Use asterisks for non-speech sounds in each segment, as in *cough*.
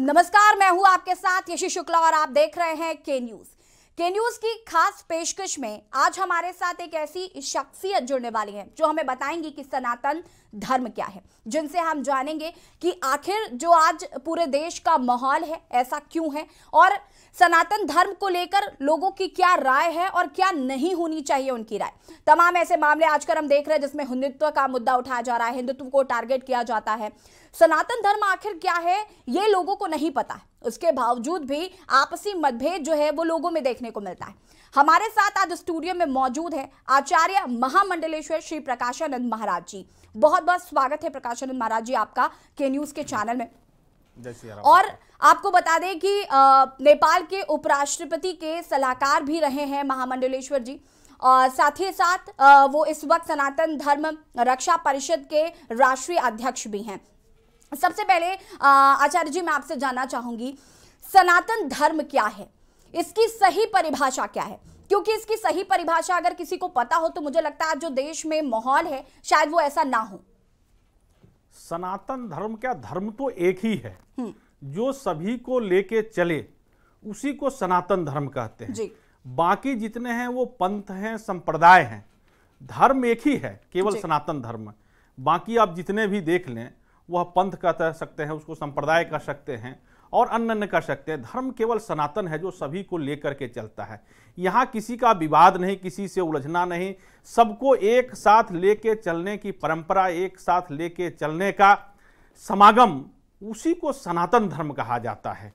नमस्कार मैं हूं आपके साथ यशी शुक्ला और आप देख रहे हैं के न्यूज के न्यूज की खास पेशकश में आज हमारे साथ एक ऐसी शख्सियत जुड़ने वाली है जो हमें बताएंगी कि सनातन धर्म क्या है जिनसे हम जानेंगे कि आखिर जो आज पूरे देश का माहौल है ऐसा क्यों है और सनातन धर्म को लेकर लोगों की क्या राय है और क्या नहीं होनी चाहिए उनकी राय तमाम ऐसे मामले आजकल हम देख रहे हैं जिसमें हिंदुत्व का मुद्दा उठाया जा रहा है हिंदुत्व को टारगेट किया जाता है सनातन धर्म आखिर क्या है ये लोगों को नहीं पता है उसके बावजूद भी आपसी मतभेद जो है वो लोगों में देखने को मिलता है हमारे साथ आज स्टूडियो में मौजूद है आचार्य महामंडलेश्वर श्री प्रकाशानंद महाराज जी बहुत बहुत स्वागत है प्रकाशानंद महाराज जी आपका के न्यूज के चैनल में और आपको बता दें कि नेपाल के उपराष्ट्रपति के सलाहकार भी रहे हैं महामंडलेश्वर जी और साथ ही साथ वो इस वक्त सनातन धर्म रक्षा परिषद के राष्ट्रीय अध्यक्ष भी हैं सबसे पहले आचार्य जी मैं आपसे जानना चाहूंगी सनातन धर्म क्या है इसकी सही परिभाषा क्या है क्योंकि इसकी सही परिभाषा अगर किसी को पता हो तो मुझे लगता है जो देश में माहौल है शायद वो ऐसा ना हो सनातन धर्म क्या धर्म तो एक ही है हम्म। जो सभी को लेके चले उसी को सनातन धर्म कहते हैं जी। बाकी जितने हैं वो पंथ हैं संप्रदाय हैं धर्म एक ही है केवल सनातन धर्म बाकी आप जितने भी देख लें वह पंथ का कह सकते हैं उसको संप्रदाय कह सकते हैं और अन्य अन्य कर सकते हैं धर्म केवल सनातन है जो सभी को लेकर के चलता है यहाँ किसी का विवाद नहीं किसी से उलझना नहीं सबको एक साथ लेके चलने की परंपरा एक साथ लेके चलने का समागम उसी को सनातन धर्म कहा जाता है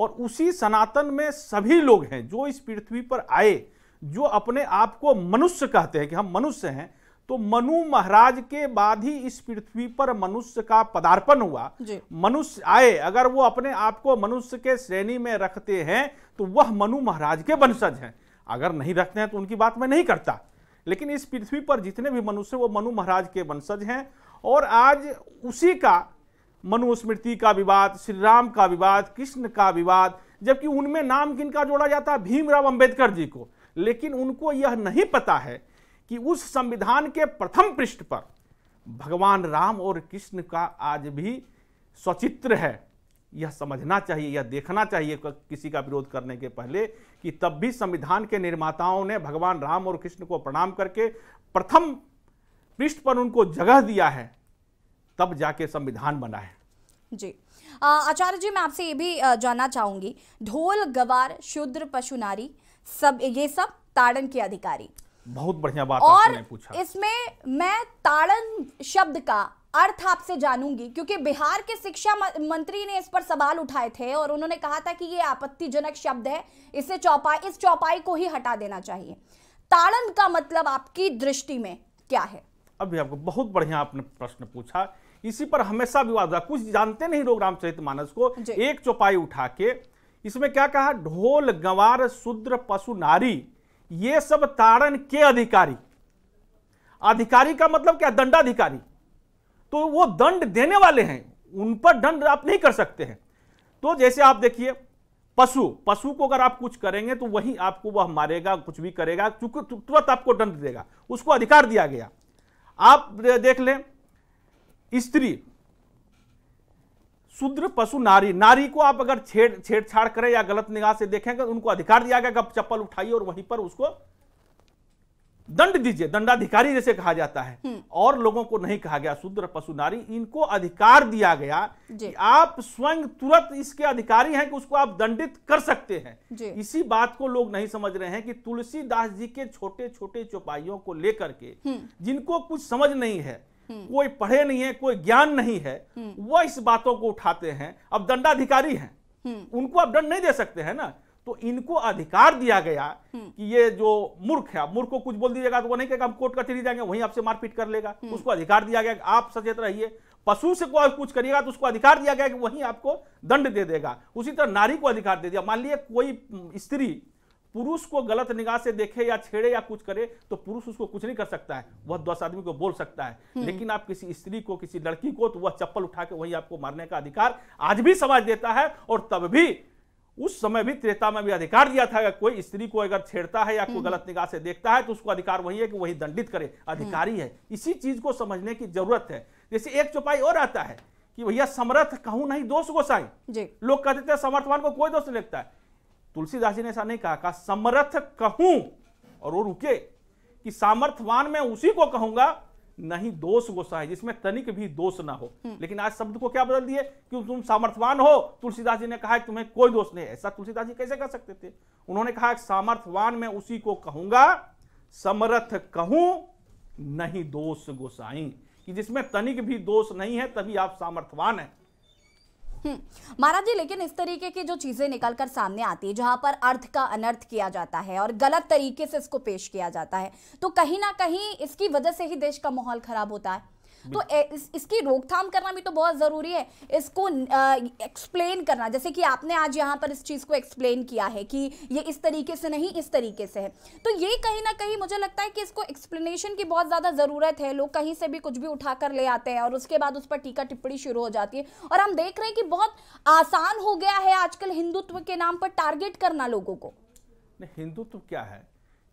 और उसी सनातन में सभी लोग हैं जो इस पृथ्वी पर आए जो अपने आप को मनुष्य कहते हैं कि हम मनुष्य हैं तो मनु महाराज के बाद ही इस पृथ्वी पर मनुष्य का पदार्पण हुआ मनुष्य आए अगर वो अपने आप को मनुष्य के श्रेणी में रखते हैं तो वह मनु महाराज के वंशज हैं अगर नहीं रखते हैं तो उनकी बात मैं नहीं करता लेकिन इस पृथ्वी पर जितने भी मनुष्य वो मनु महाराज के वंशज हैं और आज उसी का मनुस्मृति का विवाद श्री राम का विवाद कृष्ण का विवाद जबकि उनमें नाम किनका जोड़ा जाता है भीमराव अंबेडकर जी को लेकिन उनको यह नहीं पता है कि उस संविधान के प्रथम पृष्ठ पर भगवान राम और कृष्ण का आज भी स्वचित्र है यह समझना चाहिए यह देखना चाहिए किसी का विरोध करने के पहले कि तब भी संविधान के निर्माताओं ने भगवान राम और कृष्ण को प्रणाम करके प्रथम पृष्ठ पर उनको जगह दिया है तब जाके संविधान बना है जी आचार्य जी मैं आपसे ये भी जानना चाहूंगी ढोल गवार शुद्र पशु नारी सब ये सब ताड़न के अधिकारी बहुत बढ़िया बात और पूछा इसमें मैं ताड़न शब्द का अर्थ आपसे जानूंगी क्योंकि बिहार के शिक्षा मंत्री ने इस पर सवाल उठाए थे और उन्होंने कहा था कि ये आपत्तिजनक शब्द है इसे चौपाई इस चौपाई को ही हटा देना चाहिए ताड़न का मतलब आपकी दृष्टि में क्या है अभी आपको बहुत बढ़िया आपने प्रश्न पूछा इसी पर हमेशा विवाद हुआ कुछ जानते नहीं लोग रामचरित मानस को एक चौपाई उठा के इसमें क्या कहा ढोल गंवार शुद्र पशु नारी ये सब ताड़न के अधिकारी अधिकारी का मतलब क्या दंडाधिकारी तो वो दंड देने वाले हैं उन पर दंड आप नहीं कर सकते हैं तो जैसे आप देखिए पशु पशु को अगर आप कुछ करेंगे तो वही आपको वह मारेगा कुछ भी करेगा चूंकि तुरंत आपको दंड देगा उसको अधिकार दिया गया आप देख लें स्त्री शुद्र पशु नारी नारी को आप अगर छेड़ छेड़छाड़ करें या गलत निगाह से देखेंगे उनको अधिकार दिया गया चप्पल उठाइए और वहीं पर उसको दंड दीजिए दंडाधिकारी जैसे कहा जाता है हम्म। और लोगों को नहीं कहा गया शुद्र पशु नारी इनको अधिकार दिया गया कि आप स्वयं तुरंत इसके अधिकारी हैं कि उसको आप दंडित कर सकते हैं इसी बात को लोग नहीं समझ रहे हैं कि तुलसीदास जी के छोटे छोटे चौपाइयों को लेकर के हम्म। जिनको कुछ समझ नहीं है कोई पढ़े नहीं है कोई ज्ञान नहीं है हम्म। वह इस बातों को उठाते हैं अब दंडाधिकारी हैं हम्म। उनको आप दंड नहीं दे सकते हैं ना तो इनको अधिकार दिया गया हम्म। कि ये जो मूर्ख है मूर्ख को कुछ बोल दीजिएगा तो वो नहीं कहेगा हम कोर्ट कचहरी जाएंगे वहीं आपसे मारपीट कर लेगा उसको अधिकार दिया गया आप सचेत रहिए पशु से कोई कुछ करिएगा तो उसको अधिकार दिया गया कि वहीं आपको दंड दे देगा उसी तरह नारी को अधिकार दे दिया मान लीजिए कोई स्त्री पुरुष को गलत निगाह से देखे या छेड़े या कुछ करे तो पुरुष उसको कुछ नहीं कर सकता है वह दस आदमी को बोल सकता है हम्म। लेकिन आप किसी स्त्री को किसी लड़की को तो वह चप्पल उठा के वही आपको मारने का अधिकार आज भी समाज देता है और तब भी उस समय भी त्रेता में भी अधिकार दिया था अगर कोई स्त्री को अगर छेड़ता है या कोई हम्म। गलत निगाह से देखता है तो उसको अधिकार वही है कि वही दंडित करे हम्म। अधिकारी है इसी चीज को समझने की जरूरत है जैसे एक चौपाई और आता है कि भैया समर्थ कहूं नहीं दोष गोसाई लोग कहते थे समर्थवान को कोई दोष नहीं लगता है तुलसीदास जी ने ऐसा नहीं कहा का समर्थ कहूं और वो रुके कि सामर्थवान मैं उसी को कहूंगा नहीं दोष गोसा है जिसमें तनिक भी दोष ना हो हम्म। लेकिन आज शब्द को क्या बदल दिए कि तुम सामर्थवान हो तुलसीदास जी ने कहा तुम्हें कोई दोष नहीं ऐसा तुलसीदास जी कैसे कर सकते थे उन्होंने कहा सामर्थवान मैं उसी को कहूंगा समर्थ कहूं नहीं दोष गोसाई कि जिसमें तनिक भी दोष नहीं है तभी आप सामर्थवान हैं हम्म। महाराज जी लेकिन इस तरीके की जो चीजें निकल कर सामने आती है जहां पर अर्थ का अनर्थ किया जाता है और गलत तरीके से इसको पेश किया जाता है तो कहीं ना कहीं इसकी वजह से ही देश का माहौल खराब होता है तो इस, इसकी रोकथाम करना भी तो बहुत ज़रूरी है इसको एक्सप्लेन करना जैसे कि आपने आज यहाँ पर इस चीज़ को एक्सप्लेन किया है कि ये इस तरीके से नहीं इस तरीके से है तो ये कहीं ना कहीं मुझे लगता है कि इसको एक्सप्लेनेशन की बहुत ज़्यादा ज़रूरत है लोग कहीं से भी कुछ भी उठा कर ले आते हैं और उसके बाद उस पर टीका टिप्पणी शुरू हो जाती है और हम देख रहे हैं कि बहुत आसान हो गया है आजकल हिंदुत्व के नाम पर टारगेट करना लोगों को हिंदुत्व क्या है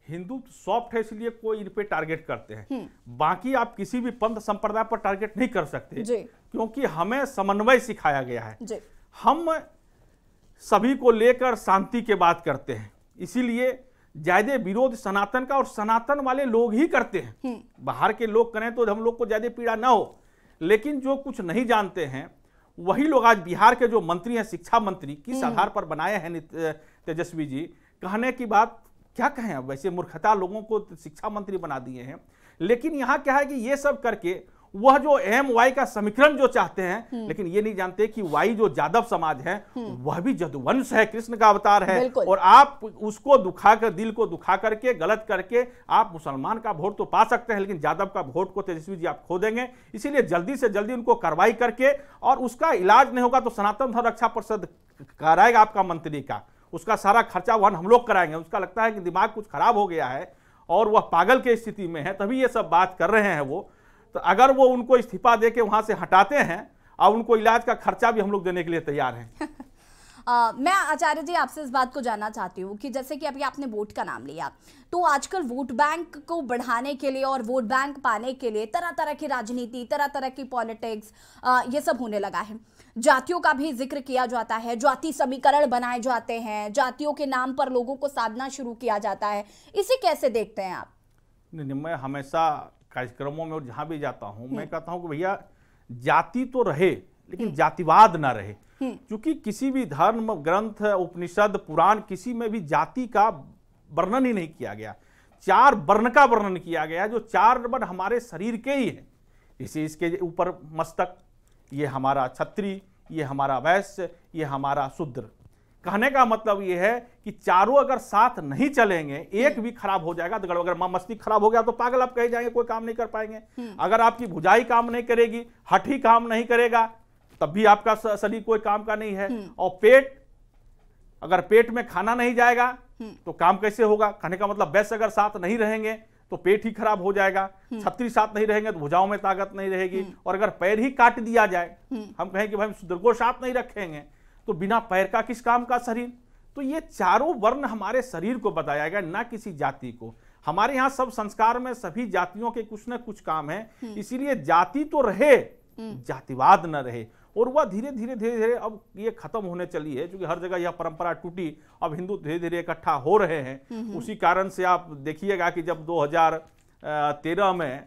हिंदू सॉफ्ट है इसलिए कोई इन पे टारगेट करते हैं हम्म। बाकी आप किसी भी पंथ संप्रदाय पर टारगेट नहीं कर सकते क्योंकि हमें समन्वय सिखाया गया है हम सभी को लेकर शांति के बात करते हैं इसीलिए ज्यादा विरोध सनातन का और सनातन वाले लोग ही करते हैं हम्म। बाहर के लोग करें तो हम लोग को ज्यादा पीड़ा ना हो लेकिन जो कुछ नहीं जानते हैं वही लोग आज बिहार के जो मंत्री हैं शिक्षा मंत्री किस हम्म। आधार पर बनाए हैं तेजस्वी जी कहने की बात क्या कहें अब वैसे मूर्खता लोगों को तो शिक्षा मंत्री बना दिए हैं लेकिन यहाँ क्या है कि ये सब करके वह जो एम वाई का समीकरण जो चाहते हैं हम्म। लेकिन ये नहीं जानते कि वाई जो जादव समाज है हम्म। वह भी जदुवंश है कृष्ण का अवतार है और आप उसको दुखा कर दिल को दुखा करके गलत करके आप मुसलमान का वोट तो पा सकते हैं लेकिन यादव का वोट को तेजस्वी जी आप खो देंगे इसीलिए जल्दी से जल्दी उनको कार्रवाई करके और उसका इलाज नहीं होगा तो सनातन धर्म रक्षा परिषद कराएगा आपका मंत्री का उसका सारा खर्चा वहन हम लोग कराएंगे उसका लगता है कि दिमाग कुछ खराब हो गया है और वह पागल के स्थिति में है तभी ये सब बात कर रहे हैं वो तो अगर वो उनको इस्तीफा दे के वहाँ से हटाते हैं और उनको इलाज का खर्चा भी हम लोग देने के लिए तैयार हैं आ, *laughs* मैं आचार्य जी आपसे इस बात को जानना चाहती हूँ कि जैसे कि अभी आपने वोट का नाम लिया तो आजकल वोट बैंक को बढ़ाने के लिए और वोट बैंक पाने के लिए तरह तरह की राजनीति तरह तरह की पॉलिटिक्स ये सब होने लगा है जातियों का भी जिक्र किया जाता है जाति समीकरण बनाए जाते हैं जातियों के नाम पर लोगों को साधना शुरू किया जाता है इसे कैसे देखते हैं आप नहीं, नहीं मैं हमेशा कार्यक्रमों में और जहां भी जाता हूं मैं हम्म। कहता हूं कि भैया जाति तो रहे लेकिन हम्म। जातिवाद ना रहे हम्म। क्योंकि किसी भी धर्म ग्रंथ उपनिषद पुराण किसी में भी जाति का वर्णन ही नहीं किया गया चार वर्ण का वर्णन किया गया जो चार वर्ण हमारे शरीर के ही है जैसे इसके ऊपर मस्तक ये हमारा क्षत्रिय ये हमारा वैश्य ये हमारा शूद्र कहने का मतलब ये है कि चारों अगर साथ नहीं चलेंगे एक भी खराब हो जाएगा तो गड़बड़ अगर मस्ती खराब हो गया तो पागल आप कहे जाएंगे कोई काम नहीं कर पाएंगे हम्म। अगर आपकी भुजाई काम नहीं करेगी हठी काम नहीं करेगा तब भी आपका शरीर कोई काम का नहीं है हम्म। और पेट अगर पेट में खाना नहीं जाएगा हम्म। तो काम कैसे होगा कहने का मतलब वैश्य अगर साथ नहीं रहेंगे तो पेट ही खराब हो जाएगा हम्म। छत्री साथ नहीं रहेंगे तो भुजाओं में ताकत नहीं रहेगी हम्म। और अगर पैर ही काट दिया जाए हम्म। हम कहें कि भाई हम साथ नहीं रखेंगे तो बिना पैर का किस काम का शरीर तो ये चारों वर्ण हमारे शरीर को बताया गया ना किसी जाति को हमारे यहाँ सब संस्कार में सभी जातियों के कुछ ना कुछ काम है इसीलिए जाति तो रहे जातिवाद न रहे और वह धीरे धीरे धीरे धीरे अब ये खत्म होने चली है क्योंकि हर जगह यह परंपरा टूटी अब हिंदू धीरे धीरे इकट्ठा हो रहे हैं हम्म, हम्म। उसी कारण से आप देखिएगा कि जब 2013 में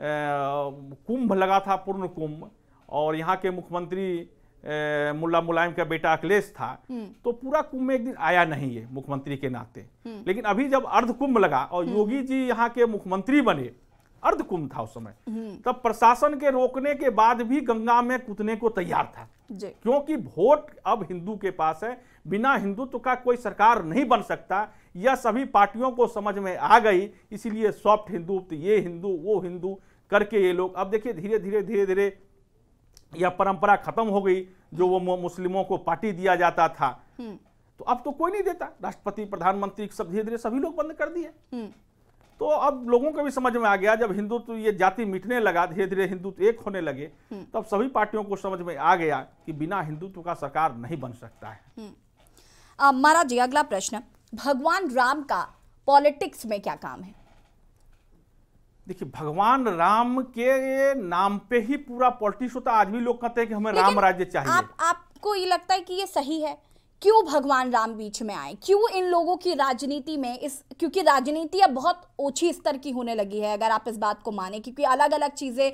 कुंभ लगा था पूर्ण कुंभ और यहाँ के मुख्यमंत्री मुल्ला मुलायम का बेटा अखिलेश था हम्म। तो पूरा कुंभ में एक दिन आया नहीं है मुख्यमंत्री के नाते लेकिन अभी जब अर्ध कुंभ लगा और योगी जी यहाँ के मुख्यमंत्री बने अर्ध कुंभ था उस समय हम्म। तब प्रशासन के रोकने के बाद भी गंगा में कूदने को तैयार था क्योंकि वोट अब हिंदू के पास है बिना हिंदुत्व का कोई सरकार नहीं बन सकता यह सभी पार्टियों को समझ में आ गई इसीलिए सॉफ्ट हिंदू तो ये हिंदू वो हिंदू करके ये लोग अब देखिए धीरे धीरे धीरे धीरे यह परंपरा खत्म हो गई जो वो मुस्लिमों को पार्टी दिया जाता था हम्म। तो अब तो कोई नहीं देता राष्ट्रपति प्रधानमंत्री सब धीरे धीरे सभी लोग बंद कर दिए हम्म। तो अब लोगों को भी समझ में आ गया जब हिंदुत्व ये जाति मिटने लगा धीरे धीरे हिंदुत्व एक होने लगे हम्म। तब सभी पार्टियों को समझ में आ गया कि बिना हिंदुत्व का सरकार नहीं बन सकता है महाराज हम्म। जी अगला प्रश्न भगवान राम का पॉलिटिक्स में क्या काम है देखिए भगवान राम के नाम पे ही पूरा पॉलिटिक्स होता आज भी लोग कहते हैं कि हमें राम राज्य चाहिए आप आपको ये लगता है कि ये सही है क्यों भगवान राम बीच में आए क्यों इन लोगों की राजनीति में इस क्योंकि राजनीति अब बहुत ओछी स्तर की होने लगी है अगर आप इस बात को माने क्योंकि अलग अलग चीज़ें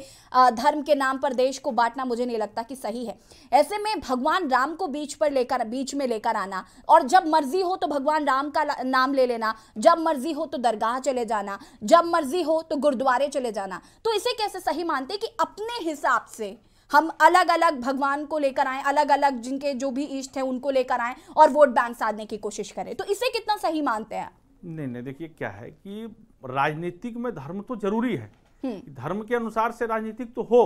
धर्म के नाम पर देश को बांटना मुझे नहीं लगता कि सही है ऐसे में भगवान राम को बीच पर लेकर बीच में लेकर आना और जब मर्जी हो तो भगवान राम का नाम ले लेना जब मर्जी हो तो दरगाह चले जाना जब मर्जी हो तो गुरुद्वारे चले जाना तो इसे कैसे सही मानते कि अपने हिसाब से हम अलग अलग भगवान को लेकर आए अलग अलग जिनके जो भी इष्ट हैं उनको लेकर आए और वोट बैंक साधने की कोशिश करें तो इसे कितना सही मानते हैं नहीं नहीं देखिए क्या है कि राजनीतिक में धर्म तो जरूरी है हम्म। धर्म के अनुसार से राजनीतिक तो हो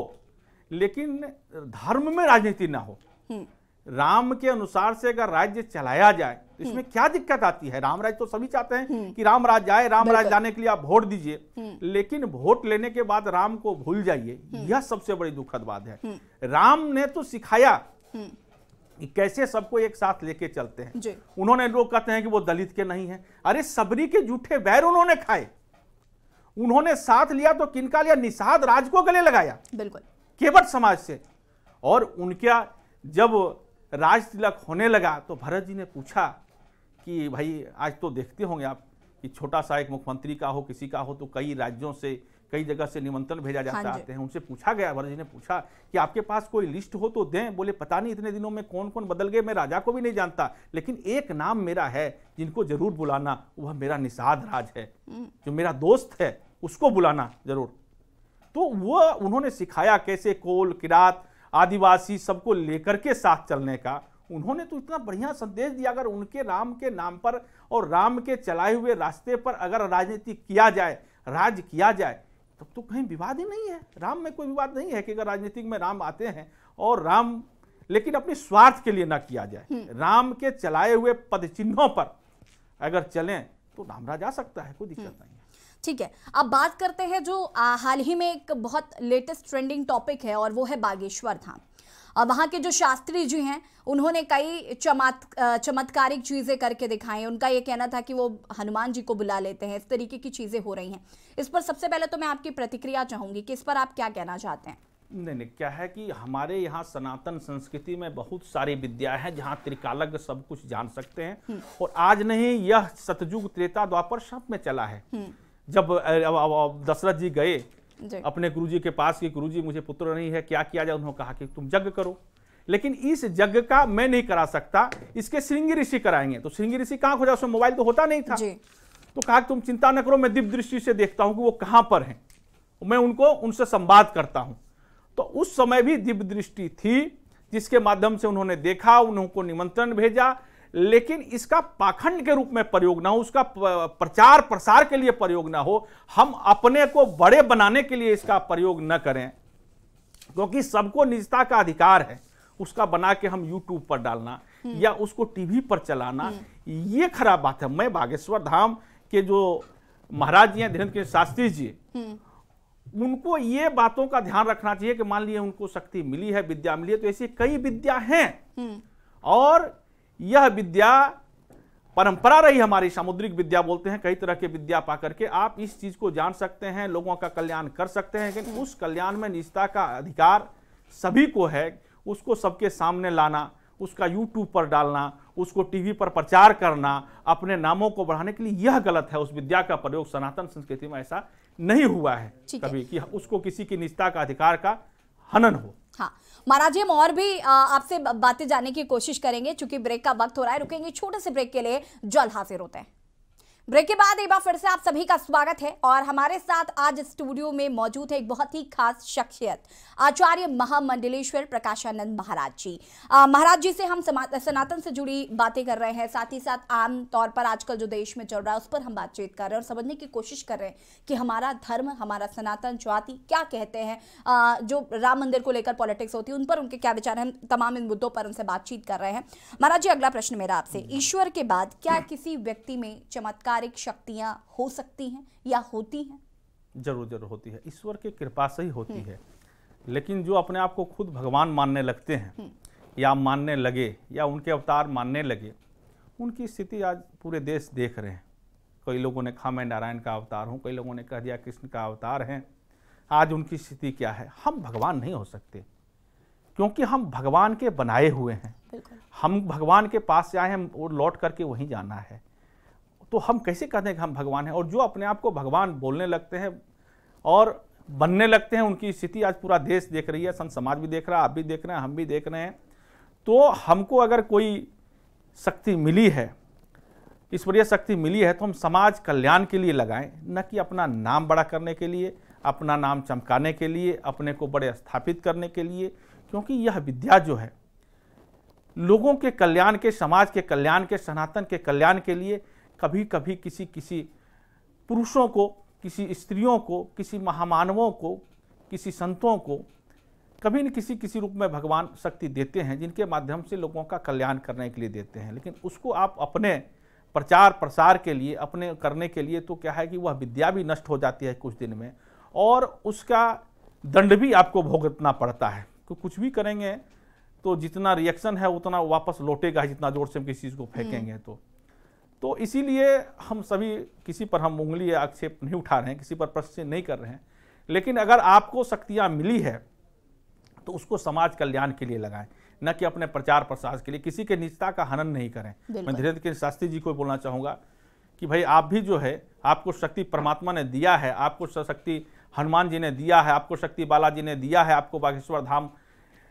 लेकिन धर्म में राजनीति ना हो हम्म। राम के अनुसार से अगर राज्य चलाया जाए तो हम्म। इसमें क्या दिक्कत आती है राम राज तो सभी चाहते हैं हम्म। कि राम राज जाए राम राज जाने के लिए आप वोट दीजिए हम्म। लेकिन वोट लेने के बाद राम को भूल जाइए यह सबसे बड़ी दुखद बात है राम ने तो सिखाया कैसे सबको एक साथ लेके चलते हैं उन्होंने लोग कहते हैं कि वो दलित के नहीं है अरे सबरी के जूठे बैर उन्होंने खाए उन्होंने साथ लिया तो किनका लिया निषाद राज को गले लगाया बिल्कुल केवट समाज से और उनका जब राज तिलक होने लगा तो भरत जी ने पूछा कि भाई आज तो देखते होंगे आप कि छोटा सा एक मुख्यमंत्री का हो किसी का हो तो कई राज्यों से कई जगह से निमंत्रण भेजा जाता हाँ आते हैं उनसे पूछा गया भरत जी ने पूछा कि आपके पास कोई लिस्ट हो तो दें बोले पता नहीं इतने दिनों में कौन कौन बदल गए मैं राजा को भी नहीं जानता लेकिन एक नाम मेरा है जिनको जरूर बुलाना वह मेरा निषाद राज है हम्म। जो मेरा दोस्त है उसको बुलाना जरूर तो वह उन्होंने सिखाया कैसे कोल किरात आदिवासी सबको लेकर के साथ चलने का उन्होंने तो इतना बढ़िया संदेश दिया अगर उनके राम के नाम पर और राम के चलाए हुए रास्ते पर अगर राजनीति किया जाए राज किया जाए तब तो कहीं विवाद ही नहीं है राम में कोई विवाद नहीं है कि अगर राजनीतिक में राम आते हैं और राम लेकिन अपने स्वार्थ के लिए ना किया जाए हम्म। राम के चलाए हुए पद चिन्हों पर अगर चलें तो राम राज आ सकता है कोई दिक्कत हम्म। नहीं ठीक है अब बात करते हैं जो हाल ही में एक बहुत लेटेस्ट ट्रेंडिंग टॉपिक है और वो है बागेश्वर धाम वहाँ के जो शास्त्री जी हैं उन्होंने कई चमत् चमत्कारिक चीज़ें करके दिखाई उनका ये कहना था कि वो हनुमान जी को बुला लेते हैं इस तरीके की चीज़ें हो रही हैं इस पर सबसे पहले तो मैं आपकी प्रतिक्रिया चाहूँगी कि इस पर आप क्या कहना चाहते हैं नहीं नहीं क्या है कि हमारे यहाँ सनातन संस्कृति में बहुत सारी विद्या है जहाँ त्रिकालज्ञ सब कुछ जान सकते हैं हम्म। और आज नहीं यह सतयुग त्रेता द्वापर सब में चला है हम्म। जब दशरथ जी गए अपने गुरु जी के पास कि गुरु जी मुझे पुत्र नहीं है क्या किया जाए उन्होंने कहा कि तुम यज्ञ करो लेकिन इस यज्ञ का मैं नहीं करा सकता इसके श्रृंगी ऋषि कराएंगे तो श्रृंगी ऋषि कहाँ खोजा उसमें मोबाइल तो होता नहीं था तो कहा कि तुम चिंता न करो मैं दिव्य दृष्टि से देखता हूं कि वो कहां पर हैं मैं उनको उनसे संवाद करता हूं तो उस समय भी दिव्य दृष्टि थी जिसके माध्यम से उन्होंने देखा उन्होंने निमंत्रण भेजा लेकिन इसका पाखंड के रूप में प्रयोग ना हो उसका प्रचार प्रसार के लिए प्रयोग ना हो हम अपने को बड़े बनाने के लिए इसका प्रयोग न करें क्योंकि सबको निजता का अधिकार है उसका बना के हम यूट्यूब पर डालना हम्म। या उसको टीवी पर चलाना ये खराब बात है मैं बागेश्वर धाम के जो महाराज जी हैं धीरेन्द्र कृष्ण शास्त्री जी हम्म। उनको ये बातों का ध्यान रखना चाहिए कि मान लीजिए उनको शक्ति मिली है विद्या मिली है तो ऐसी कई विद्या हैं हम्म। और यह विद्या परंपरा रही हमारी सामुद्रिक विद्या बोलते हैं कई तरह के विद्या पा करके आप इस चीज को जान सकते हैं लोगों का कल्याण कर सकते हैं लेकिन उस कल्याण में निजता का अधिकार सभी को है उसको सबके सामने लाना उसका यूट्यूब पर डालना उसको टीवी पर प्रचार करना अपने नामों को बढ़ाने के लिए यह गलत है उस विद्या का प्रयोग सनातन संस्कृति में ऐसा नहीं हुआ है कभी कि उसको किसी की निजता का अधिकार का हनन हो हाँ महाराज हम और भी आपसे बातें जानने की कोशिश करेंगे चूंकि ब्रेक का वक्त हो रहा है रुकेंगे छोटे से ब्रेक के लिए जल्द हाजिर होते हैं ब्रेक के बाद एक बार फिर से आप सभी का स्वागत है और हमारे साथ आज स्टूडियो में मौजूद है एक बहुत ही खास शख्सियत आचार्य महामंडलेश्वर प्रकाशानंद महाराज जी महाराज जी से हम सनातन से जुड़ी बातें कर रहे हैं साथ ही साथ आम तौर पर आजकल जो देश में चल रहा है उस पर हम बातचीत कर रहे हैं और समझने की कोशिश कर रहे हैं कि हमारा धर्म हमारा सनातन जाति क्या कहते हैं जो राम मंदिर को लेकर पॉलिटिक्स होती है उन पर उनके क्या विचार हैं तमाम इन मुद्दों पर उनसे बातचीत कर रहे हैं महाराज जी अगला प्रश्न मेरा आपसे ईश्वर के बाद क्या किसी व्यक्ति में चमत्कार पारिवारिक शक्तियां हो सकती हैं या होती हैं जरूर जरूर होती है ईश्वर की कृपा से ही होती हम्म। है लेकिन जो अपने आप को खुद भगवान मानने लगते हैं हम्म। या मानने लगे या उनके अवतार मानने लगे उनकी स्थिति आज पूरे देश देख रहे हैं कई लोगों ने कहा मैं नारायण का अवतार हूँ कई लोगों ने कह दिया कृष्ण का अवतार है आज उनकी स्थिति क्या है हम भगवान नहीं हो सकते क्योंकि हम भगवान के बनाए हुए हैं हम भगवान के पास से आए हैं और लौट करके वहीं जाना है तो हम कैसे कहते हैं कि हम भगवान हैं और जो अपने आप को भगवान बोलने लगते हैं और बनने लगते हैं उनकी स्थिति आज पूरा देश देख रही है संत समाज भी देख रहा है आप भी देख रहे हैं हम भी देख रहे हैं तो हमको अगर कोई शक्ति मिली है ईश्वरीय शक्ति मिली है तो हम समाज कल्याण के लिए लगाएं न कि अपना नाम बड़ा करने के लिए अपना नाम चमकाने के लिए अपने को बड़े स्थापित करने के लिए क्योंकि यह विद्या जो है लोगों के कल्याण के समाज के कल्याण के सनातन के कल्याण के लिए कभी कभी किसी किसी पुरुषों को किसी स्त्रियों को किसी महामानवों को किसी संतों को कभी न किसी किसी रूप में भगवान शक्ति देते हैं जिनके माध्यम से लोगों का कल्याण करने के लिए देते हैं लेकिन उसको आप अपने प्रचार प्रसार के लिए अपने करने के लिए तो क्या है कि वह विद्या भी नष्ट हो जाती है कुछ दिन में और उसका दंड भी आपको भोगतना पड़ता है तो कुछ भी करेंगे तो जितना रिएक्शन है उतना वापस लौटेगा जितना जोर से हम किसी चीज़ को हम्म। फेंकेंगे तो तो इसीलिए हम सभी किसी पर हम उंगली या आक्षेप नहीं उठा रहे हैं किसी पर प्रश्न नहीं कर रहे हैं लेकिन अगर आपको शक्तियाँ मिली है तो उसको समाज कल्याण के लिए लगाएं न कि अपने प्रचार प्रसार के लिए किसी के निजता का हनन नहीं करें मैं धीरेन्द्र के शास्त्री जी को बोलना चाहूँगा कि भाई आप भी जो है आपको शक्ति परमात्मा ने दिया है आपको शक्ति हनुमान जी ने दिया है आपको शक्ति बालाजी ने दिया है आपको बागेश्वर धाम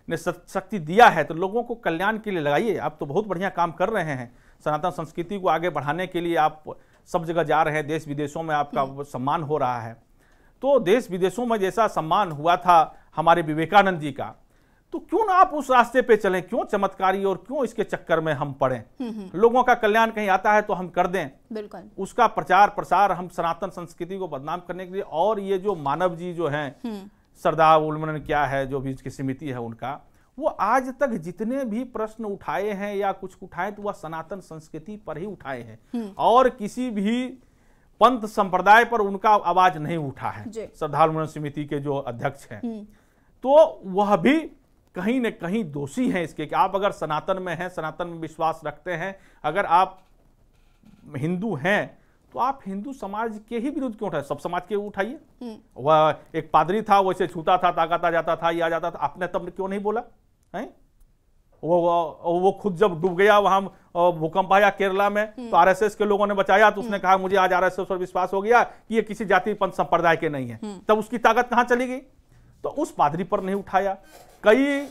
ने शक्ति दिया है तो लोगों को कल्याण के लिए लगाइए आप तो बहुत बढ़िया काम कर रहे हैं सनातन संस्कृति को आगे बढ़ाने के लिए आप सब जगह जा रहे हैं देश विदेशों में आपका हम्म। सम्मान हो रहा है तो देश विदेशों में जैसा सम्मान हुआ था हमारे विवेकानंद जी का तो क्यों ना आप उस रास्ते पे चलें क्यों चमत्कारी और क्यों इसके चक्कर में हम पड़े हम्म, हम्म। लोगों का कल्याण कहीं आता है तो हम कर दें बिल्कुल उसका प्रचार प्रसार हम सनातन संस्कृति को बदनाम करने के लिए और ये जो मानव जी जो हैं सरदार उलमन क्या है जो भी इसकी समिति है उनका वो आज तक जितने भी प्रश्न उठाए हैं या कुछ उठाए तो वह सनातन संस्कृति पर ही उठाए हैं हम्म। और किसी भी पंथ संप्रदाय पर उनका आवाज नहीं उठा है श्रद्धालु समिति के जो अध्यक्ष हैं हम्म। तो वह भी कहीं न कहीं दोषी हैं इसके कि आप अगर सनातन में हैं सनातन में विश्वास रखते हैं अगर आप हिंदू हैं तो आप हिंदू समाज के ही विरुद्ध क्यों उठाए सब समाज के उठाइए हम्म। वह एक पादरी था वैसे छूटा था ताकत आ जाता था या आ जाता था आपने तब क्यों नहीं बोला है वो वो, वो खुद जब डूब गया वहां भूकंप आया केरला में हम्म। तो आरएसएस के लोगों ने बचाया तो उसने हम्म। कहा मुझे आज आरएसएस पर विश्वास हो गया कि ये किसी जाति पंथ संप्रदाय के नहीं है हम्म। तब उसकी ताकत कहां चली गई तो उस पादरी पर नहीं उठाया कई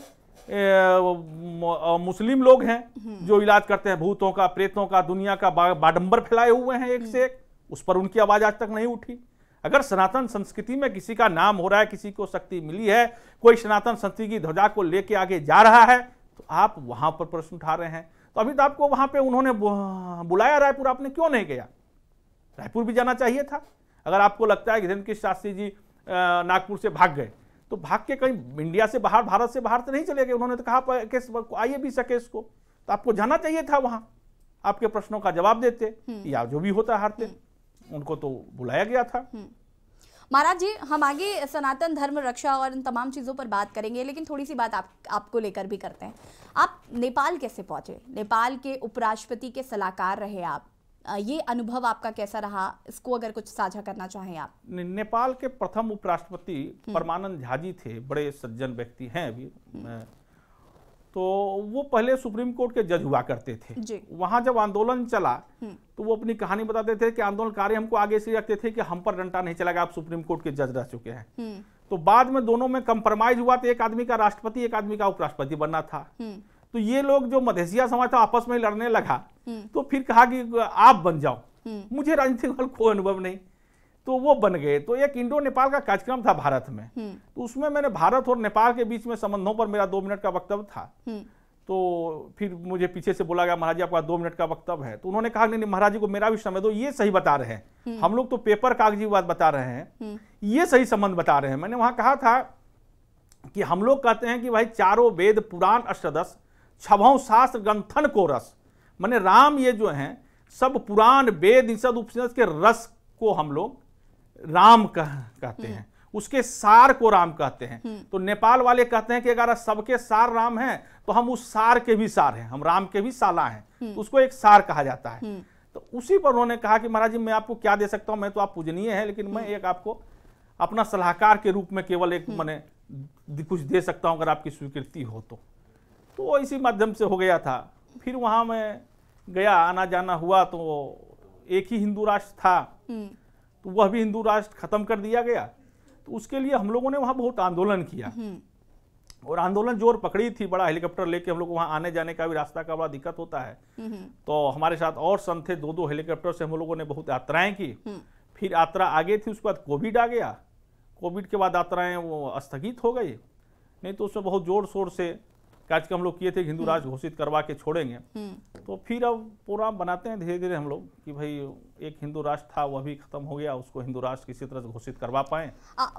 मुस्लिम लोग हैं जो इलाज करते हैं भूतों का प्रेतों का दुनिया का बाडंबर फैलाए हुए हैं एक से एक उस पर उनकी आवाज आज तक नहीं उठी अगर सनातन संस्कृति में किसी का नाम हो रहा है किसी को शक्ति मिली है कोई सनातन संस्कृति की ध्वजा को लेके आगे जा रहा है तो आप वहां पर प्रश्न उठा रहे हैं तो अभी तो आपको वहां पे उन्होंने बुलाया रायपुर आपने क्यों नहीं गया रायपुर भी जाना चाहिए था अगर आपको लगता है कि शास्त्री जी नागपुर से भाग गए तो भाग के कहीं इंडिया से बाहर भारत से बाहर तो नहीं चले गए उन्होंने तो कहा केस आइए भी सके को तो आपको जाना चाहिए था वहां आपके प्रश्नों का जवाब देते हम्म। या जो भी होता हारते हम्म। उनको तो बुलाया गया था हम्म। महाराज जी हम आगे सनातन धर्म रक्षा और इन तमाम चीज़ों पर बात करेंगे लेकिन थोड़ी सी बात आप आपको लेकर भी करते हैं आप नेपाल कैसे पहुंचे नेपाल के उपराष्ट्रपति के सलाहकार रहे आप ये अनुभव आपका कैसा रहा इसको अगर कुछ साझा करना चाहें आप ने, नेपाल के प्रथम उपराष्ट्रपति हम्म। परमानंद झाजी थे बड़े सज्जन व्यक्ति हैं अभी हम्म। तो वो पहले सुप्रीम कोर्ट के जज हुआ करते थे वहां जब आंदोलन चला हम्म। तो वो अपनी कहानी बताते थे कि आंदोलनकारी हमको आगे से रखते थे कि हम पर डंटा नहीं चलेगा आप सुप्रीम कोर्ट के जज रह चुके हैं हम्म। तो बाद में दोनों में कंप्रोमाइज हुआ तो एक आदमी का राष्ट्रपति एक आदमी का उपराष्ट्रपति बनना था हम्म। तो ये लोग जो मधेसिया समाज था आपस में लड़ने लगा तो फिर कहा कि आप बन जाओ मुझे राजनीतिक बल कोई अनुभव नहीं तो वो बन गए तो एक इंडो नेपाल का कार्यक्रम था भारत में हम्म। तो उसमें मैंने भारत और नेपाल के बीच में संबंधों पर मेरा दो मिनट का वक्तव्य था हम्म। तो फिर मुझे पीछे से बोला गया महाराज आपका दो मिनट का वक्तव्य है तो उन्होंने कहा नहीं महाराज महाराजी को मेरा भी समय दो ये सही बता रहे हैं हम्म। हम लोग तो पेपर कागजी बात बता रहे हैं ये सही संबंध बता रहे हैं मैंने वहां कहा था कि हम लोग कहते हैं कि भाई चारों वेद पुराण अष्टदस छभों शास्त्र ग्रंथन को रस मैंने राम ये जो हैं सब पुराण वेद इन सब उपनिषद के रस को हम लोग राम कह, कहते हैं हम्म। उसके सार को राम कहते हैं हम्म। तो नेपाल वाले कहते हैं कि अगर सबके सार राम हैं तो हम उस सार के भी सार हैं हम राम के भी साला हैं तो हम्म। उसको एक सार कहा जाता है तो उसी पर उन्होंने कहा कि महाराज जी मैं आपको क्या दे सकता हूं मैं तो आप पूजनीय है लेकिन मैं एक आपको अपना सलाहकार के रूप में केवल एक मैंने कुछ दे सकता हूँ अगर आपकी स्वीकृति हो तो तो इसी माध्यम से हो गया था फिर वहां मैं गया आना जाना हुआ तो एक ही हिंदू राष्ट्र था तो वह भी हिंदू राष्ट्र खत्म कर दिया गया तो उसके लिए हम लोगों ने वहाँ बहुत आंदोलन किया हम्म। और आंदोलन जोर पकड़ी थी बड़ा हेलीकॉप्टर लेके हम लोग वहाँ आने जाने का भी रास्ता का बड़ा दिक्कत होता है हम्म। तो हमारे साथ और संत थे दो दो हेलीकॉप्टर से हम लोगों ने बहुत यात्राएं की हम्म। फिर यात्रा आगे थी उसके बाद कोविड आ गया कोविड के बाद यात्राएं वो स्थगित हो गई नहीं तो उसमें बहुत जोर शोर से कार्यक्रम लोग किए थे हिंदू हम्म। राज घोषित करवा के छोड़ेंगे हम्म। तो फिर अब प्रोग्राम बनाते हैं धीरे धीरे हम लोग कि भाई एक हिंदू राष्ट्र था वह भी खत्म हो गया उसको हिंदू राष्ट्र किसी तरह से घोषित करवा पाए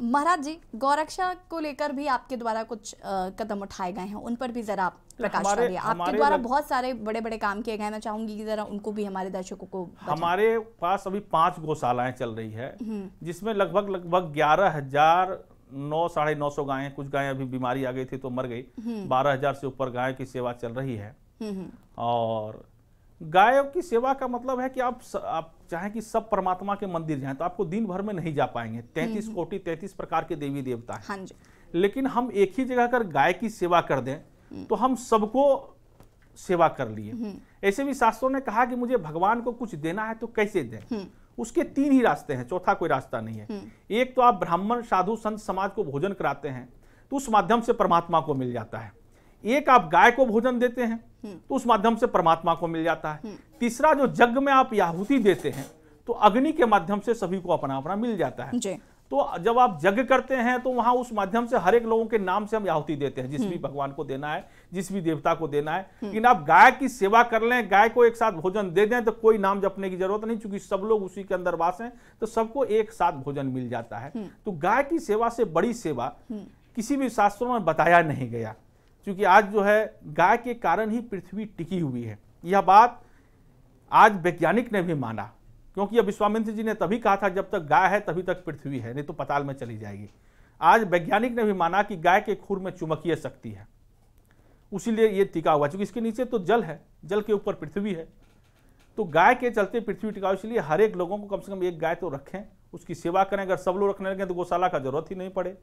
महाराज जी गौरक्षा को लेकर भी आपके द्वारा कुछ आ, कदम उठाए गए हैं उन पर भी जरा आप प्रकाश हमारे, आपके द्वारा बहुत सारे बड़े बड़े काम किए गए मैं चाहूंगी की जरा उनको भी हमारे दर्शकों को हमारे पास अभी पांच गौशालाएं चल रही है हम्म। जिसमें लगभग लगभग ग्यारह नौ साढ़े नौ सौ गायें कुछ गायें अभी बीमारी आ गई थी तो मर गई हम्म। बारह हजार से ऊपर गाय की सेवा चल रही है हम्म, हम्म। और गायों की सेवा का मतलब है कि आप स, आप चाहे कि सब परमात्मा के मंदिर जाएं तो आपको दिन भर में नहीं जा पाएंगे तैंतीस कोटि तैंतीस प्रकार के देवी देवता हैं हाँ लेकिन हम एक ही जगह कर गाय की सेवा कर दें तो हम सबको सेवा कर लिए ऐसे भी शास्त्रों ने कहा कि मुझे भगवान को कुछ देना है तो कैसे दें उसके तीन ही रास्ते हैं चौथा कोई रास्ता नहीं है हम्म। एक तो आप ब्राह्मण साधु संत समाज को भोजन कराते हैं तो उस माध्यम से परमात्मा को मिल जाता है एक आप गाय को भोजन देते हैं हम्म। तो उस माध्यम से परमात्मा को मिल जाता है हम्म। तीसरा जो जग में आप याहूती देते हैं तो अग्नि के माध्यम से सभी को अपना अपना मिल जाता है तो जब आप यज्ञ करते हैं तो वहां उस माध्यम से हर एक लोगों के नाम से हम आहुति देते हैं जिस भी हम्म। भगवान को देना है जिस भी देवता को देना है हम्म। लेकिन आप गाय की सेवा कर लें गाय को एक साथ भोजन दे दें तो कोई नाम जपने की जरूरत नहीं चूंकि सब लोग उसी के अंदर वास हैं तो सबको एक साथ भोजन मिल जाता है हम्म। तो गाय की सेवा से बड़ी सेवा किसी भी शास्त्रों में बताया नहीं गया क्योंकि आज जो है गाय के कारण ही पृथ्वी टिकी हुई है यह बात आज वैज्ञानिक ने भी माना क्योंकि अब विश्वामित्र जी ने तभी कहा था जब तक गाय है तभी तक पृथ्वी है नहीं तो पताल में चली जाएगी आज वैज्ञानिक ने भी माना कि गाय के खुर में चुमकीय शक्ति है उसीलिए ये टिका हुआ चूंकि इसके नीचे तो जल है जल के ऊपर पृथ्वी है तो गाय के चलते पृथ्वी टिकाऊ इसलिए हर एक लोगों को कम से कम एक गाय तो रखें उसकी सेवा करें अगर सब लोग रखने लगे तो गौशाला का जरूरत ही नहीं पड़े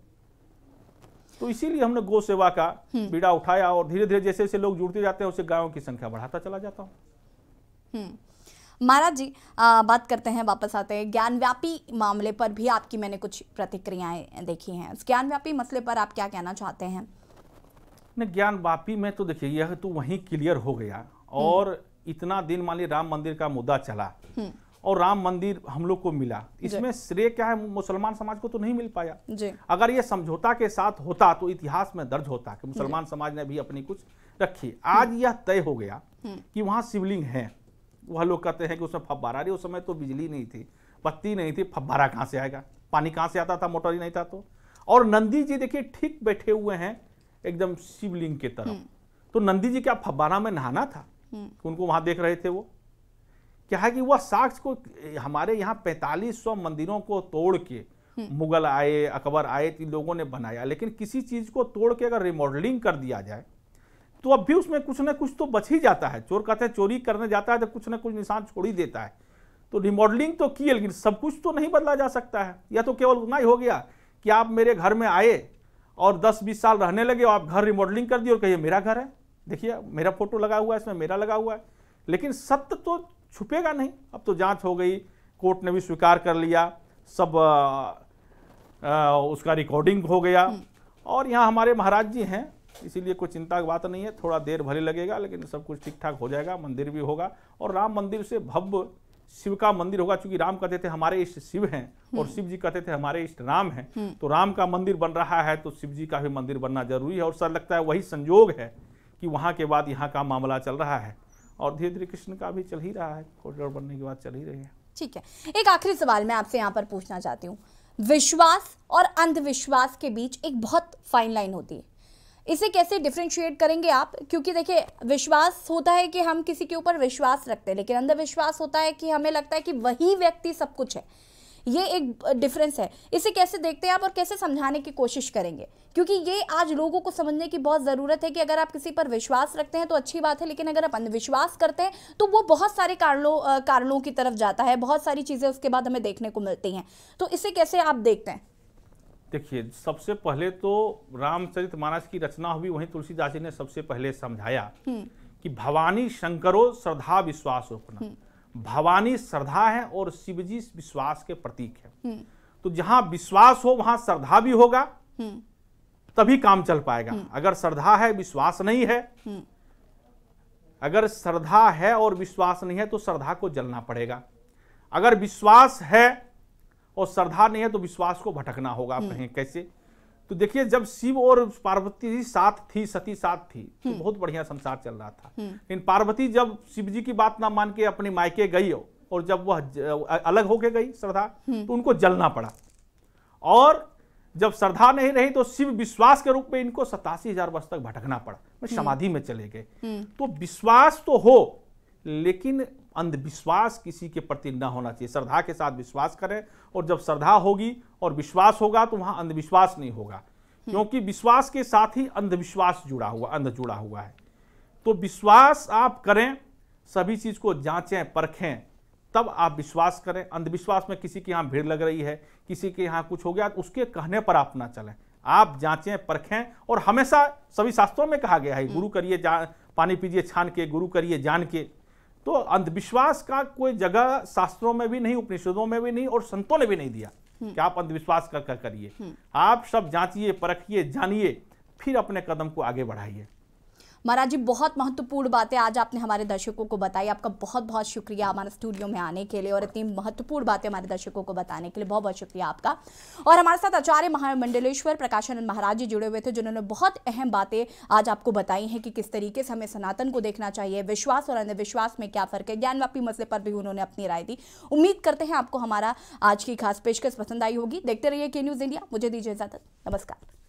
तो इसीलिए हमने गौ सेवा का हम्म। बीड़ा उठाया और धीरे धीरे जैसे जैसे लोग जुड़ते जाते हैं उसे गायों की संख्या बढ़ाता चला जाता हूँ हम्म। महाराज जी आ, बात करते हैं वापस आते हैं ज्ञानव्यापी मामले पर भी आपकी मैंने कुछ प्रतिक्रियाएं देखी हैं ज्ञानव्यापी मसले पर आप क्या कहना चाहते हैं नहीं ज्ञानव्यापी में तो देखिए यह तो वहीं क्लियर हो गया हम्म। और इतना दिन मान ली राम मंदिर का मुद्दा चला हम्म। और राम मंदिर हम लोग को मिला इसमें श्रेय क्या है मुसलमान समाज को तो नहीं मिल पाया अगर ये समझौता के साथ होता तो इतिहास में दर्ज होता कि मुसलमान समाज ने भी अपनी कुछ रखी हम्म। आज यह तय हो गया कि वहाँ शिवलिंग है वह लोग कहते हैं कि उसमें फब्बारा रही उस समय तो बिजली नहीं थी बत्ती नहीं थी फब्बारा कहाँ से आएगा पानी कहाँ से आता था मोटर ही नहीं था तो और नंदी जी देखिए ठीक बैठे हुए हैं एकदम शिवलिंग के तरफ हम्म। तो नंदी जी क्या फब्बारा में नहाना था हम्म। उनको वहां देख रहे थे वो क्या है कि वह साक्ष को हमारे यहाँ पैंतालीस सौ मंदिरों को तोड़ के हम्म। मुगल आए अकबर आए इन लोगों ने बनाया लेकिन किसी चीज को तोड़ के अगर रिमॉडलिंग कर दिया जाए तो अब भी उसमें कुछ ना कुछ तो बच ही जाता है चोर कहते हैं चोरी करने जाता है तो कुछ ना कुछ निशान छोड़ ही देता है तो रिमॉडलिंग तो की लेकिन सब कुछ तो नहीं बदला जा सकता है या तो केवल उतना ही हो गया कि आप मेरे घर में आए और 10-20 साल रहने लगे और आप घर रिमॉडलिंग कर दिए और कहिए मेरा घर है देखिए मेरा फोटो लगा हुआ है इसमें मेरा लगा हुआ है लेकिन सत्य तो छुपेगा नहीं अब तो जाँच हो गई कोर्ट ने भी स्वीकार कर लिया सब आ, आ, उसका रिकॉर्डिंग हो गया हम्म। और यहाँ हमारे महाराज जी हैं इसीलिए कोई चिंता की बात नहीं है थोड़ा देर भले लगेगा लेकिन सब कुछ ठीक ठाक हो जाएगा मंदिर भी होगा और राम मंदिर से भव्य शिव का मंदिर होगा क्योंकि राम कहते थे हमारे इष्ट शिव हैं और हम्म। शिव जी कहते थे हमारे इष्ट राम हैं हम्म। तो राम का मंदिर बन रहा है तो शिव जी का भी मंदिर बनना जरूरी है और सर लगता है वही संयोग है कि वहाँ के बाद यहाँ का मामला चल रहा है और धीरे धीरे कृष्ण का भी चल ही रहा है कॉरिडोर बनने के बाद चल ही रही है ठीक है एक आखिरी सवाल मैं आपसे यहाँ पर पूछना चाहती हूँ विश्वास और अंधविश्वास के बीच एक बहुत फाइन लाइन होती है इसे कैसे डिफ्रेंशिएट करेंगे आप क्योंकि देखिए विश्वास होता है कि हम किसी के ऊपर विश्वास रखते हैं लेकिन अंधविश्वास होता है कि हमें लगता है कि वही व्यक्ति सब कुछ है ये एक डिफरेंस है इसे कैसे देखते हैं आप और कैसे समझाने की कोशिश करेंगे क्योंकि ये आज लोगों को समझने की बहुत ज़रूरत है कि अगर आप किसी पर विश्वास रखते हैं तो अच्छी बात है लेकिन अगर आप अंधविश्वास करते हैं तो वो बहुत सारे कारणों कारणों की तरफ जाता है बहुत सारी चीज़ें उसके बाद हमें देखने को मिलती हैं तो इसे कैसे आप देखते हैं देखिए सबसे पहले तो रामचरित मानस की रचना हुई वहीं तुलसीदास जी ने सबसे पहले समझाया हम्म। कि भवानी शंकरो श्रद्धा विश्वास अपना हम्म। भवानी श्रद्धा है और शिवजी विश्वास के प्रतीक है हम्म। तो जहां विश्वास हो वहां श्रद्धा भी होगा तभी काम चल पाएगा अगर श्रद्धा है विश्वास नहीं है अगर श्रद्धा है और विश्वास नहीं है तो श्रद्धा को जलना पड़ेगा अगर विश्वास है और श्रद्धा नहीं है तो विश्वास को भटकना होगा आप हम्म। कहें कैसे तो देखिए जब शिव और पार्वती जी साथ थी सती साथ थी तो हम्म। बहुत बढ़िया संसार चल रहा था हम्म। लेकिन पार्वती जब शिव जी की बात ना मान के अपने मायके गई हो और जब वह अलग होके गई श्रद्धा तो उनको जलना पड़ा और जब श्रद्धा नहीं रही तो शिव विश्वास के रूप में इनको सतासी हजार वर्ष तक भटकना पड़ा समाधि में चले गए तो विश्वास तो हो लेकिन अंधविश्वास किसी के प्रति न होना चाहिए श्रद्धा के साथ विश्वास करें और जब श्रद्धा होगी और विश्वास होगा तो वहाँ अंधविश्वास नहीं होगा क्योंकि विश्वास के साथ ही अंधविश्वास जुड़ा हुआ अंध जुड़ा हुआ है तो विश्वास आप करें सभी चीज़ को जांचें परखें तब आप विश्वास करें अंधविश्वास में किसी के यहाँ भीड़ लग रही है किसी के यहाँ कुछ हो गया तो उसके कहने पर आप ना चलें आप जांचें परखें और हमेशा सभी शास्त्रों में कहा गया है हम्म। गुरु करिए पानी पीजिए छान के गुरु करिए जान के तो अंधविश्वास का कोई जगह शास्त्रों में भी नहीं उपनिषदों में भी नहीं और संतों ने भी नहीं दिया हम्म। कि आप अंधविश्वास कर कर करिए हम्म। आप सब जांचिए परखिए जानिए फिर अपने कदम को आगे बढ़ाइए महाराज जी बहुत महत्वपूर्ण बातें आज आपने हमारे दर्शकों को बताई आपका बहुत बहुत शुक्रिया हमारे स्टूडियो में आने के लिए और इतनी महत्वपूर्ण बातें हमारे दर्शकों को बताने के लिए बहुत बहुत शुक्रिया आपका और हमारे साथ आचार्य महामंडलेश्वर प्रकाशानंद महाराज जी जुड़े हुए थे जिन्होंने बहुत अहम बातें आज आपको बताई हैं कि किस तरीके से हमें सनातन को देखना चाहिए विश्वास और अंधविश्वास में क्या फ़र्क है ज्ञानव्यापी मसले पर भी उन्होंने अपनी राय दी उम्मीद करते हैं आपको हमारा आज की खास पेशकश पसंद आई होगी देखते रहिए के न्यूज़ इंडिया मुझे दीजिए इजाज़त नमस्कार